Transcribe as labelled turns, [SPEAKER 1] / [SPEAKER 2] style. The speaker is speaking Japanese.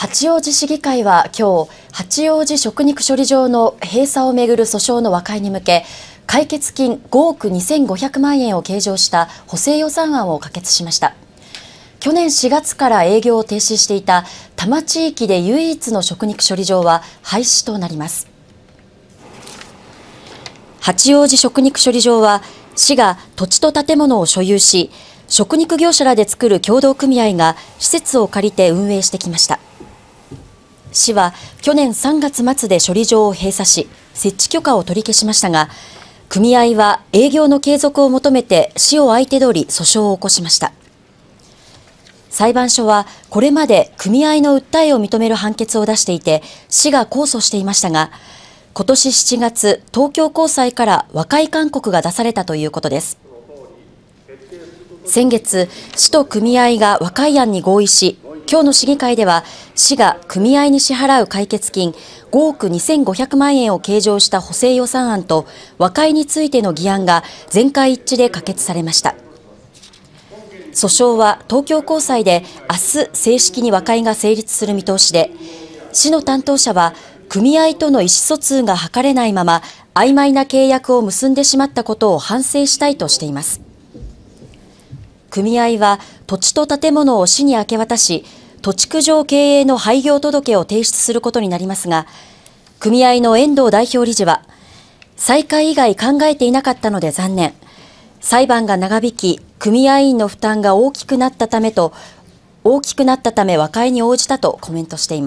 [SPEAKER 1] 八王子市議会は今日八王子食肉処理場の閉鎖をめぐる訴訟の和解に向け解決金5億2500万円を計上した補正予算案を可決しました去年4月から営業を停止していた多摩地域で唯一の食肉処理場は廃止となります八王子食肉処理場は市が土地と建物を所有し食肉業者らで作る協同組合が施設を借りて運営してきました市は去年3月末で処理場を閉鎖し、設置許可を取り消しましたが、組合は営業の継続を求めて市を相手取り訴訟を起こしました。裁判所はこれまで組合の訴えを認める判決を出していて、市が控訴していましたが、今年7月、東京高裁から和解勧告が出されたということです。先月、市と組合が和解案に合意し、今日の市議会では市が組合に支払う解決金5億2500万円を計上した補正予算案と和解についての議案が全会一致で可決されました訴訟は東京高裁で明日正式に和解が成立する見通しで市の担当者は組合との意思疎通が図れないまま曖昧な契約を結んでしまったことを反省したいとしています組合は土地と建物を市に明け渡し、土地区上経営の廃業届を提出することになりますが、組合の遠藤代表理事は、再開以外考えていなかったので残念。裁判が長引き、組合員の負担が大きくなったためと、大きくなったため和解に応じたとコメントしています。